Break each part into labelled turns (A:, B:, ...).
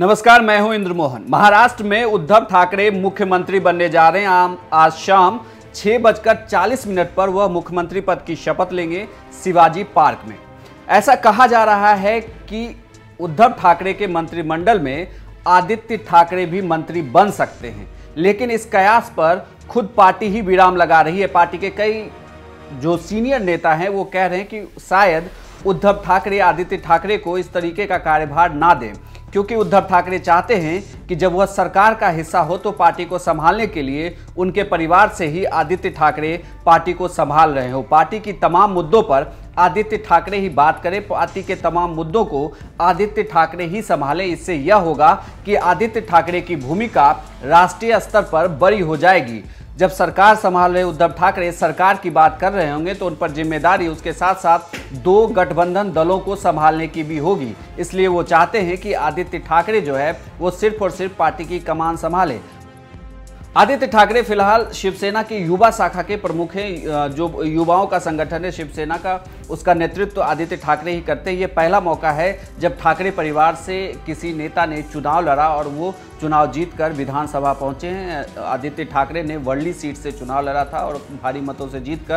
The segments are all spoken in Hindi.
A: नमस्कार मैं हूं इंद्र मोहन महाराष्ट्र में उद्धव ठाकरे मुख्यमंत्री बनने जा रहे हैं आज शाम छह बजकर चालीस मिनट पर वह मुख्यमंत्री पद की शपथ लेंगे शिवाजी पार्क में ऐसा कहा जा रहा है कि उद्धव ठाकरे के मंत्रिमंडल में आदित्य ठाकरे भी मंत्री बन सकते हैं लेकिन इस कयास पर खुद पार्टी ही विराम लगा रही है पार्टी के कई जो सीनियर नेता हैं वो कह रहे हैं कि शायद उद्धव ठाकरे आदित्य ठाकरे को इस तरीके का कार्यभार ना दें क्योंकि उद्धव ठाकरे चाहते हैं कि जब वह सरकार का हिस्सा हो तो पार्टी को संभालने के लिए उनके परिवार से ही आदित्य ठाकरे पार्टी को संभाल रहे हो पार्टी की तमाम मुद्दों पर आदित्य ठाकरे ही बात करें पार्टी के तमाम मुद्दों को आदित्य ठाकरे ही संभालें इससे यह होगा कि आदित्य ठाकरे की भूमिका राष्ट्रीय स्तर पर बड़ी हो जाएगी जब सरकार संभाल रहे उद्धव ठाकरे सरकार की बात कर रहे होंगे तो उन पर जिम्मेदारी उसके साथ साथ दो गठबंधन दलों को संभालने की भी होगी इसलिए वो चाहते हैं कि आदित्य ठाकरे जो है वो सिर्फ और सिर्फ पार्टी की कमान संभाले आदित्य ठाकरे फिलहाल शिवसेना के युवा शाखा के प्रमुख हैं जो युवाओं का संगठन है शिवसेना का उसका नेतृत्व तो आदित्य ठाकरे ही करते हैं ये पहला मौका है जब ठाकरे परिवार से किसी नेता ने चुनाव लड़ा और वो चुनाव जीतकर विधानसभा पहुंचे हैं आदित्य ठाकरे ने वर्ली सीट से चुनाव लड़ा था और भारी मतों से जीत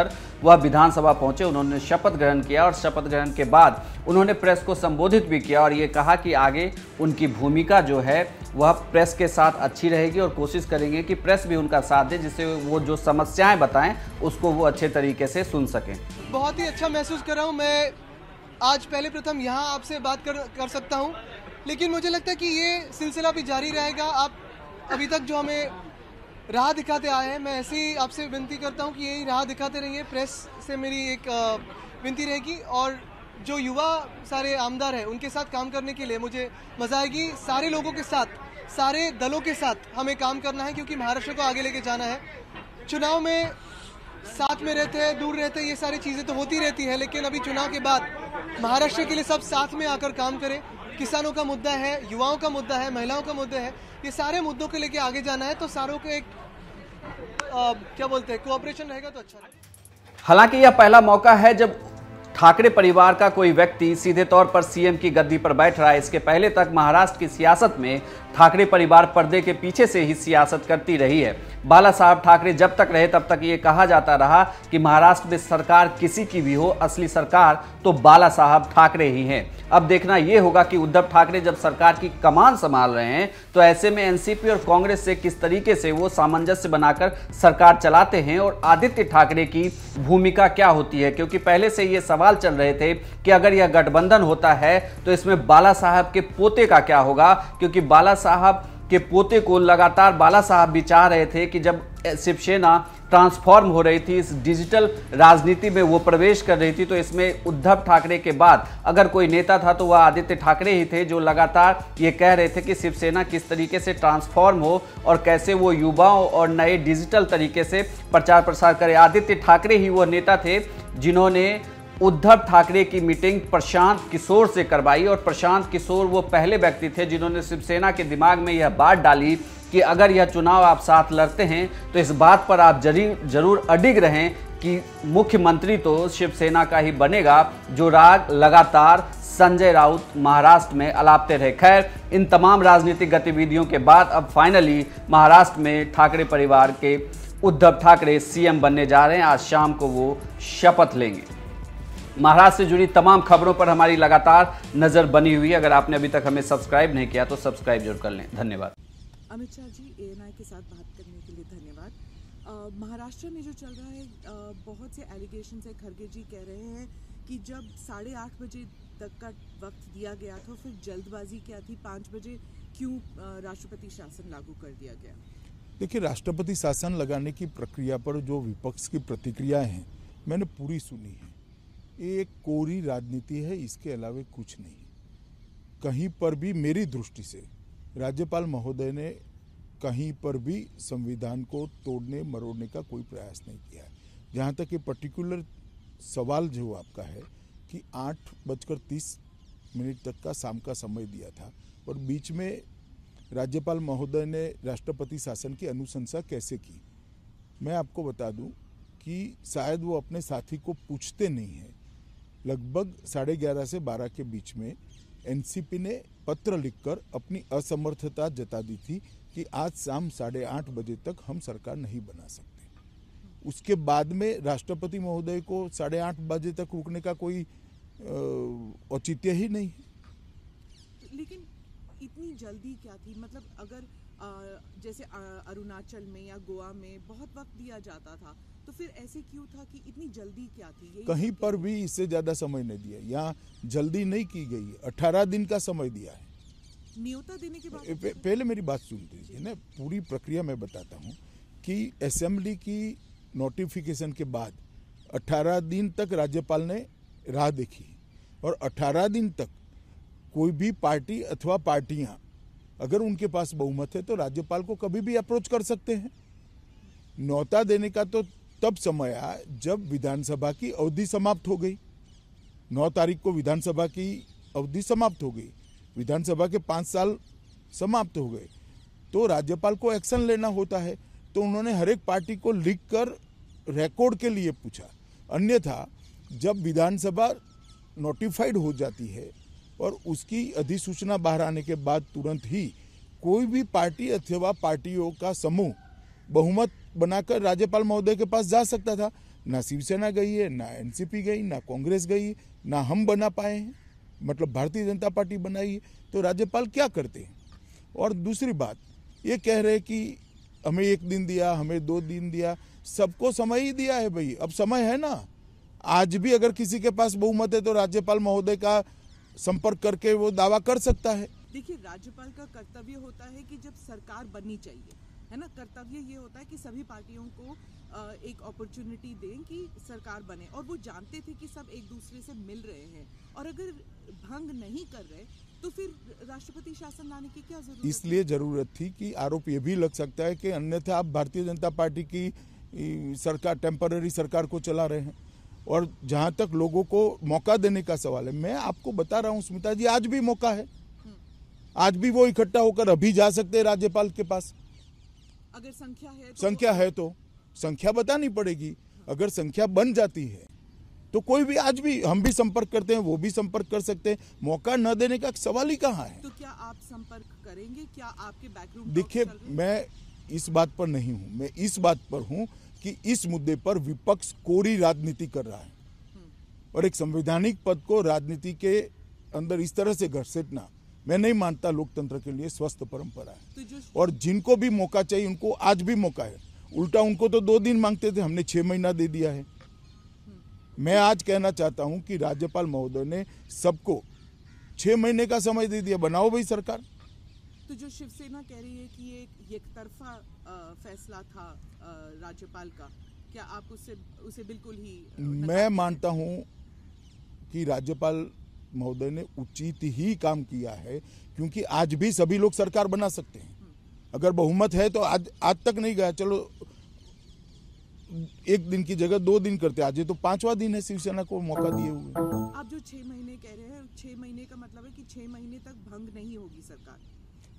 A: वह विधानसभा पहुँचे उन्होंने शपथ ग्रहण किया और शपथ ग्रहण के बाद उन्होंने प्रेस को संबोधित भी किया और ये कहा कि आगे उनकी भूमिका जो है वह प्रेस के साथ अच्छी रहेगी और कोशिश करेंगे कि प्रेस भी उनका साथ दे जिससे वो जो समस्याएं बताएं उसको वो अच्छे तरीके से सुन सकें
B: बहुत ही अच्छा महसूस कर रहा हूँ मैं आज पहले प्रथम यहाँ आपसे बात कर कर सकता हूँ लेकिन मुझे लगता है कि ये सिलसिला भी जारी रहेगा आप अभी तक जो हमें राह दिखाते आए हैं मैं ऐसे ही आपसे विनती करता हूँ कि यही राह दिखाते रहिए प्रेस से मेरी एक विनती रहेगी और जो युवा सारे आमदार हैं उनके साथ काम करने के लिए मुझे मज़ा आएगी सारे लोगों के साथ सारे दलों के साथ हमें काम करना है क्योंकि महाराष्ट्र को आगे लेके जाना है चुनाव में साथ में रहते हैं दूर रहते हैं ये सारी चीज़ें तो होती रहती है लेकिन अभी चुनाव के बाद महाराष्ट्र के लिए सब साथ में आकर काम करें किसानों का मुद्दा है युवाओं का मुद्दा है महिलाओं का मुद्दा है ये सारे मुद्दों को लेके आगे जाना है तो सारों का एक आ, क्या बोलते हैं कोऑपरेशन रहेगा तो अच्छा
A: हालांकि यह पहला मौका है जब ठाकरे परिवार का कोई व्यक्ति सीधे तौर पर सीएम की गद्दी पर बैठ रहा है इसके पहले तक महाराष्ट्र की सियासत में ठाकरे परिवार पर्दे के पीछे से ही सियासत करती रही है बाला साहब ठाकरे जब तक रहे तब तक ये कहा जाता रहा कि महाराष्ट्र में सरकार किसी की भी हो असली सरकार तो बाला साहब ठाकरे ही हैं अब देखना ये होगा कि उद्धव ठाकरे जब सरकार की कमान संभाल रहे हैं तो ऐसे में एनसीपी और कांग्रेस से किस तरीके से वो सामंजस्य बनाकर सरकार चलाते हैं और आदित्य ठाकरे की भूमिका क्या होती है क्योंकि पहले से ये सवाल चल रहे थे कि अगर यह गठबंधन होता है तो इसमें बाला साहब के पोते का क्या होगा क्योंकि बाला साहब के पोते को लगातार बाला साहब भी चाह रहे थे कि जब शिवसेना ट्रांसफॉर्म हो रही थी इस डिजिटल राजनीति में वो प्रवेश कर रही थी तो इसमें उद्धव ठाकरे के बाद अगर कोई नेता था तो वह आदित्य ठाकरे ही थे जो लगातार ये कह रहे थे कि शिवसेना किस तरीके से ट्रांसफॉर्म हो और कैसे वो युवाओं और नए डिजिटल तरीके से प्रचार प्रसार करे आदित्य ठाकरे ही वो नेता थे जिन्होंने उद्धव ठाकरे की मीटिंग प्रशांत किशोर से करवाई और प्रशांत किशोर वो पहले व्यक्ति थे जिन्होंने शिवसेना के दिमाग में यह बात डाली कि अगर यह चुनाव आप साथ लड़ते हैं तो इस बात पर आप जरूर जरूर अडिग रहें कि मुख्यमंत्री तो शिवसेना का ही बनेगा जो राग लगातार संजय राउत महाराष्ट्र में अलापते रहे खैर इन तमाम राजनीतिक गतिविधियों के बाद अब फाइनली महाराष्ट्र में ठाकरे परिवार के उद्धव ठाकरे सीएम बनने जा रहे हैं आज शाम को वो शपथ लेंगे महाराष्ट्र से जुड़ी तमाम खबरों पर हमारी लगातार नज़र बनी हुई है अगर आपने अभी तक हमें सब्सक्राइब नहीं किया तो सब्सक्राइब जरूर कर लें धन्यवाद
C: अमित शाह जी ए
B: के साथ बात करने के लिए धन्यवाद महाराष्ट्र में जो चल रहा है आ, बहुत से एलिगेशन है खड़गे जी कह रहे हैं कि जब साढ़े आठ बजे तक का वक्त दिया गया था फिर जल्दबाजी क्या थी पाँच बजे क्यों राष्ट्रपति शासन लागू कर दिया गया
C: देखिए राष्ट्रपति शासन लगाने की प्रक्रिया पर जो विपक्ष की प्रतिक्रिया है मैंने पूरी सुनी है ये एक कोरी राजनीति है इसके अलावा कुछ नहीं कहीं पर भी मेरी दृष्टि से राज्यपाल महोदय ने कहीं पर भी संविधान को तोड़ने मरोड़ने का कोई प्रयास नहीं किया है जहाँ तक ये पर्टिकुलर सवाल जो आपका है कि आठ बजकर तीस मिनट तक का शाम का समय दिया था और बीच में राज्यपाल महोदय ने राष्ट्रपति शासन की अनुशंसा कैसे की मैं आपको बता दूं कि शायद वो अपने साथी को पूछते नहीं हैं लगभग साढ़े ग्यारह से बारह के बीच में एनसीपी ने पत्र लिखकर अपनी असमर्थता जता दी थी कि आज शाम साढ़े आठ बजे तक हम सरकार नहीं बना सकते उसके बाद में राष्ट्रपति महोदय को साढ़े आठ बजे तक रुकने का कोई औचित्य ही नहीं
B: लेकिन इतनी जल्दी क्या थी मतलब अगर जैसे अरुणाचल में या गोवा में बहुत वक्त दिया जाता था तो फिर ऐसे क्यों था कि इतनी जल्दी क्या थी कहीं
C: पर भी इससे ज़्यादा समय नहीं दिया यहाँ जल्दी नहीं की गई अठारह दिन का समय दिया है
B: नियोता देने के बाद
C: पहले मेरी बात सुन लीजिए ना पूरी प्रक्रिया मैं बताता हूँ कि असेंबली की नोटिफिकेशन के बाद 18 दिन तक राज्यपाल ने राह देखी और 18 दिन तक कोई भी पार्टी अथवा पार्टियाँ अगर उनके पास बहुमत है तो राज्यपाल को कभी भी अप्रोच कर सकते हैं नौता देने का तो तब समय आया जब विधानसभा की अवधि समाप्त हो गई नौ तारीख को विधानसभा की अवधि समाप्त हो गई विधानसभा के पाँच साल समाप्त हो गए तो राज्यपाल को एक्शन लेना होता है तो उन्होंने हर एक पार्टी को लिख कर रिकॉर्ड के लिए पूछा अन्यथा जब विधानसभा नोटिफाइड हो जाती है और उसकी अधिसूचना बाहर आने के बाद तुरंत ही कोई भी पार्टी अथवा पार्टियों का समूह बहुमत बनाकर राज्यपाल महोदय के पास जा सकता था ना शिवसेना गई है ना एनसीपी गई ना कांग्रेस गई ना हम बना पाए हैं मतलब भारतीय जनता पार्टी बनाई है तो राज्यपाल क्या करते हैं और दूसरी बात ये कह रहे कि हमें एक दिन दिया हमें दो दिन दिया सबको समय ही दिया है भाई अब समय है ना आज भी अगर किसी के पास बहुमत है तो राज्यपाल महोदय का संपर्क करके वो दावा कर सकता है
B: देखिए राज्यपाल का कर्तव्य होता है कि जब सरकार बननी चाहिए है ना कर्तव्य ये होता है कि सभी पार्टियों को एक अपॉर्चुनिटी दें कि सरकार बने और वो जानते थे कि सब एक दूसरे से मिल रहे हैं और अगर भंग नहीं कर रहे तो फिर राष्ट्रपति शासन लाने की क्या जरूरत
C: इसलिए जरूरत थी कि आरोप ये भी लग सकता है कि अन्यथा आप भारतीय जनता पार्टी की सरकार टेम्पररी सरकार को चला रहे हैं और जहाँ तक लोगों को मौका देने का सवाल है मैं आपको बता रहा हूँ सुमिता जी आज भी मौका है आज भी वो इकट्ठा होकर अभी जा सकते हैं राज्यपाल के पास अगर संख्या है तो संख्या है तो संख्या बतानी पड़ेगी अगर संख्या बन जाती है तो कोई भी आज भी हम भी संपर्क करते हैं वो भी संपर्क कर सकते हैं मौका न देने का सवाल ही कहाँ है
B: तो क्या आप संपर्क करेंगे क्या आपके बैकग्राउंड
C: देखिए मैं इस बात पर नहीं हूं मैं इस बात पर हूं कि इस मुद्दे पर विपक्ष कोरी राजनीति कर रहा है और एक संवैधानिक पद को राजनीति के अंदर इस तरह से घसीटना मैं नहीं मानता लोकतंत्र के लिए स्वस्थ परंपरा है तो और जिनको भी मौका चाहिए उनको आज भी मौका है उल्टा उनको तो दो दिन मांगते थे हमने छह महीना दे दिया है मैं आज कहना चाहता हूं कि राज्यपाल महोदय ने सबको छह महीने का समय दे दिया बनाओ भाई सरकार
B: तो जो शिवसेना कह रही है कि ये एक तरफा फैसला था राज्यपाल का क्या आप उसे उसे बिल्कुल ही
C: मैं मानता हूँ कि राज्यपाल महोदय ने उचित ही काम किया है क्योंकि आज भी सभी लोग सरकार बना सकते हैं हम्म। अगर बहुमत है तो आज आज तक नहीं गया चलो एक दिन की जगह दो दिन करते आज ये तो पांचवा दिन है शिवसेना को मौका दिए हुए
B: आप जो छह महीने कह रहे हैं छह महीने का मतलब है कि छह महीने तक भंग नहीं होगी सरकार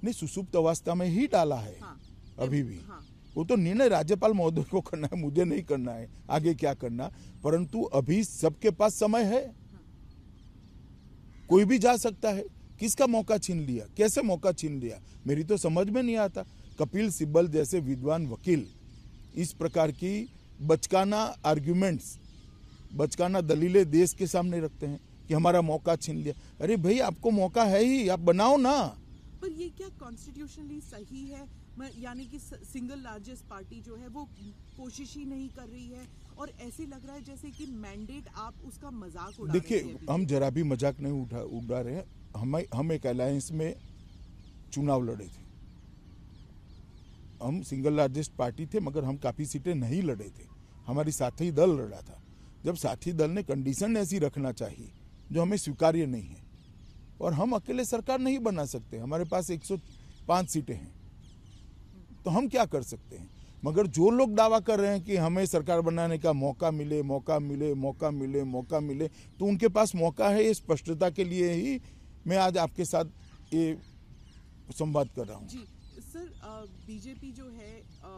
C: नहीं सुसुप्त अवस्था में ही डाला है हाँ, अभी भी हाँ। वो तो निर्णय राज्यपाल महोदय को करना है मुझे नहीं करना है आगे क्या करना परंतु अभी सबके पास समय है कोई भी जा सकता है किसका मौका छीन लिया कैसे मौका छीन लिया मेरी तो समझ में नहीं आता कपिल सिब्बल जैसे विद्वान वकील इस प्रकार की बचकाना आर्ग्यूमेंट्स बचकाना दलीलें देश के सामने रखते हैं कि हमारा मौका छीन लिया अरे भाई आपको मौका है ही आप बनाओ ना
B: पर ये क्या कॉन्स्टिट्यूशनली सही है यानी कि सिंगल लार्जेस्ट पार्टी जो है वो कोशिश ही नहीं कर रही है और ऐसे लग रहा है जैसे कि मैंडेट आप उसका मजाक उड़ा देखिए हम
C: जरा भी मजाक नहीं उठा उड़ा रहे हैं हम हम एक अलायंस में चुनाव लड़े थे हम सिंगल लार्जेस्ट पार्टी थे मगर हम काफ़ी सीटें नहीं लड़े थे हमारी साथी दल लड़ा था जब साथी दल ने कंडीशन ऐसी रखना चाहिए जो हमें स्वीकार्य नहीं है और हम अकेले सरकार नहीं बना सकते हमारे पास 105 सीटें हैं तो हम क्या कर सकते हैं मगर जो लोग दावा कर रहे हैं कि हमें सरकार बनाने का मौका मिले मौका मिले मौका मिले मौका मिले तो उनके पास मौका है ये स्पष्टता के लिए ही मैं आज आपके साथ ये संवाद कर रहा हूँ
B: सर बीजेपी जो है आ,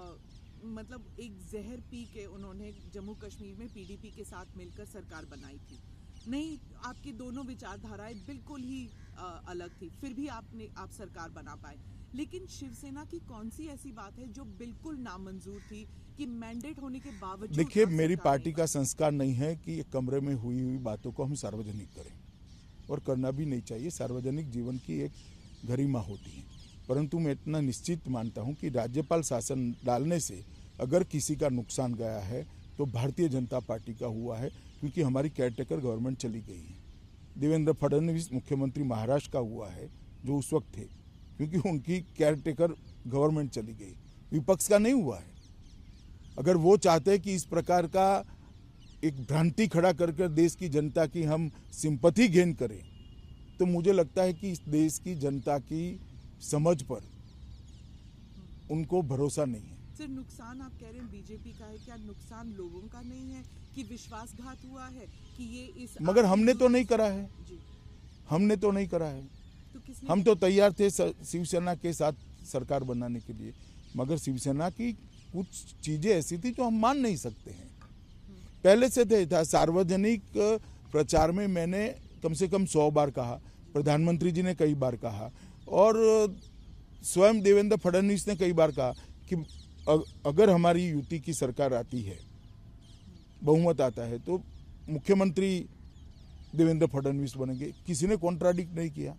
B: मतलब एक जहर पी के उन्होंने जम्मू कश्मीर में पीडीपी के साथ मिलकर सरकार बनाई थी नहीं आपकी दोनों विचारधाराएं बिल्कुल ही आ, अलग थी फिर भी आपने आप सरकार बना पाए लेकिन शिवसेना की कौन सी ऐसी बात है जो बिल्कुल नामंजूर थी कि मैंडेट होने के बावजूद देखिए
C: मेरी पार्टी का संस्कार नहीं है कि कमरे में हुई हुई बातों को हम सार्वजनिक करें और करना भी नहीं चाहिए सार्वजनिक जीवन की एक गरिमा होती है परंतु मैं इतना निश्चित मानता हूँ कि राज्यपाल शासन डालने से अगर किसी का नुकसान गया है तो भारतीय जनता पार्टी का हुआ है क्योंकि हमारी केयरटेकर गवर्नमेंट चली गई है देवेंद्र फडणवीस मुख्यमंत्री महाराष्ट्र का हुआ है जो उस वक्त थे क्योंकि उनकी केयरटेकर गवर्नमेंट चली गई विपक्ष का नहीं हुआ है अगर वो चाहते हैं कि इस प्रकार का एक भ्रांति खड़ा कर कर देश की जनता की हम सिंपथी गेन करें तो मुझे लगता है कि इस देश की जनता की समझ पर उनको भरोसा नहीं है
B: सर नुकसान आप कह रहे हैं बीजेपी का है क्या नुकसान लोगों का नहीं है कि विश्वासघात हुआ है कि ये इस मगर हमने तो नहीं करा है
C: हमने तो नहीं करा है तो हम तो तैयार थे शिवसेना के साथ सरकार बनाने के लिए मगर शिवसेना की कुछ चीजें ऐसी थी जो हम मान नहीं सकते हैं पहले से थे था सार्वजनिक प्रचार में मैंने कम से कम सौ बार कहा प्रधानमंत्री जी ने कई बार कहा और स्वयं देवेंद्र फडणवीस ने कई बार कहा कि अगर हमारी युति की सरकार आती है बहुमत आता है तो मुख्यमंत्री देवेंद्र फडणवीस बनेंगे किसी ने कॉन्ट्राडिक्ट नहीं किया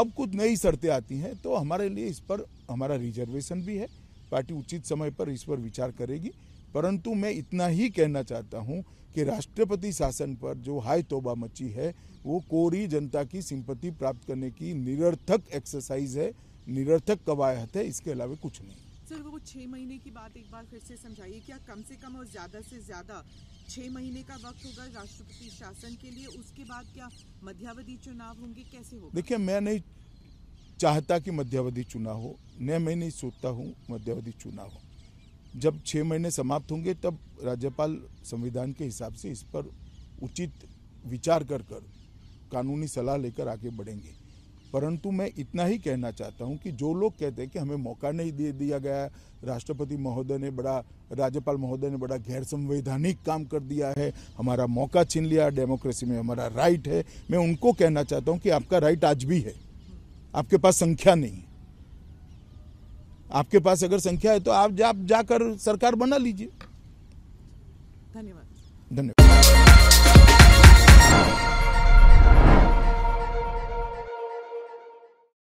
C: अब कुछ नई शर्तें आती हैं तो हमारे लिए इस पर हमारा रिजर्वेशन भी है पार्टी उचित समय पर इस पर विचार करेगी परंतु मैं इतना ही कहना चाहता हूं कि राष्ट्रपति शासन पर जो हाई तोबा मची है वो कोरी जनता की सिंपत्ति प्राप्त करने की निरर्थक एक्सरसाइज है निरर्थक कवायत है इसके अलावा कुछ नहीं
B: सर वो छः महीने की बात एक बार फिर से समझाइए क्या कम से कम और ज़्यादा से ज़्यादा छः महीने का वक्त होगा राष्ट्रपति शासन के लिए उसके बाद क्या मध्यावधि चुनाव होंगे कैसे होगा देखिए
C: मैं नहीं चाहता कि मध्यावधि चुनाव हो न मैं नहीं सोचता हूँ मध्यावधि चुनाव हो जब छः महीने समाप्त होंगे तब राज्यपाल संविधान के हिसाब से इस पर उचित विचार कर कर कानूनी सलाह लेकर आगे बढ़ेंगे परंतु मैं इतना ही कहना चाहता हूं कि जो लोग कहते हैं कि हमें मौका नहीं दे दिया गया राष्ट्रपति महोदय ने बड़ा राज्यपाल महोदय ने बड़ा गैर संवैधानिक काम कर दिया है हमारा मौका छीन लिया डेमोक्रेसी में हमारा राइट है मैं उनको कहना चाहता हूं कि आपका राइट आज भी है आपके पास संख्या नहीं है आपके पास अगर संख्या है तो आप जा, जाकर सरकार बना लीजिए धन्यवाद धन्यवाद